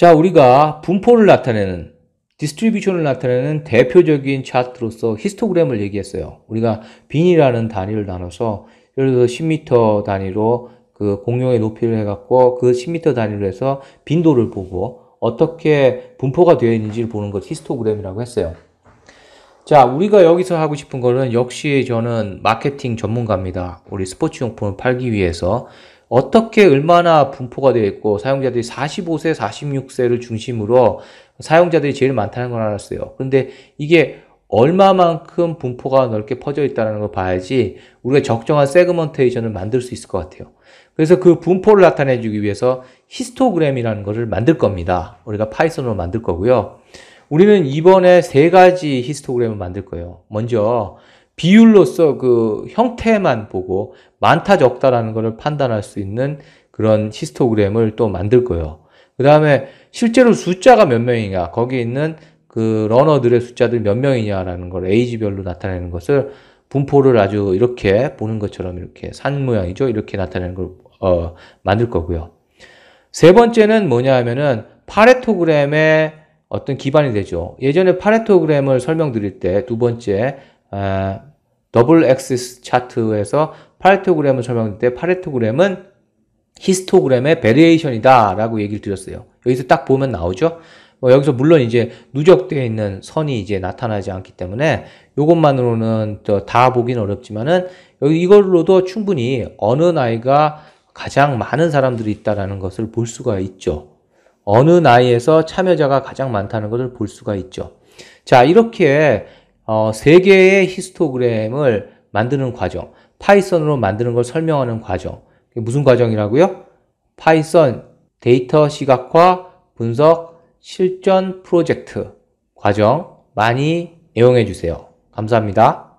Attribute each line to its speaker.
Speaker 1: 자, 우리가 분포를 나타내는 디스트리뷰션을 나타내는 대표적인 차트로서 히스토그램을 얘기했어요. 우리가 빈이라는 단위를 나눠서 예를 들어 10m 단위로 그 공룡의 높이를 해갖고 그 10m 단위로 해서 빈도를 보고 어떻게 분포가 되어 있는지를 보는 것 히스토그램이라고 했어요. 자, 우리가 여기서 하고 싶은 거는 역시 저는 마케팅 전문가입니다. 우리 스포츠 용품을 팔기 위해서 어떻게 얼마나 분포가 되어 있고 사용자들이 45세, 46세를 중심으로 사용자들이 제일 많다는 걸 알았어요. 그런데 이게 얼마만큼 분포가 넓게 퍼져 있다는 걸 봐야지 우리가 적정한 세그먼테이션을 만들 수 있을 것 같아요. 그래서 그 분포를 나타내주기 위해서 히스토그램이라는 것을 만들 겁니다. 우리가 파이썬으로 만들 거고요. 우리는 이번에 세 가지 히스토그램을 만들 거예요. 먼저 비율로서 그 형태만 보고 많다 적다라는 것을 판단할 수 있는 그런 히스토그램을 또 만들 거예요. 그 다음에 실제로 숫자가 몇 명이냐, 거기 있는 그 러너들의 숫자들 몇 명이냐라는 걸 에이지별로 나타내는 것을 분포를 아주 이렇게 보는 것처럼 이렇게 산 모양이죠. 이렇게 나타내는 걸 어, 만들 거고요. 세 번째는 뭐냐 하면은 파레토그램의 어떤 기반이 되죠. 예전에 파레토그램을 설명드릴 때 두 번째 더블 엑시스 차트에서 파레토그램을 설명할 때 파레토그램은 히스토그램의 베리에이션이다 라고 얘기를 드렸어요. 여기서 딱 보면 나오죠? 어, 여기서 물론 이제 누적되어 있는 선이 이제 나타나지 않기 때문에 이것만으로는 다보기는 어렵지만은 이걸로도 충분히 어느 나이가 가장 많은 사람들이 있다라는 것을 볼 수가 있죠. 어느 나이에서 참여자가 가장 많다는 것을 볼 수가 있죠. 자, 이렇게 어, 세 개의 히스토그램을 만드는 과정, 파이썬으로 만드는 걸 설명하는 과정. 무슨 과정이라고요? 파이썬 데이터 시각화 분석 실전 프로젝트 과정 많이 애용해 주세요. 감사합니다.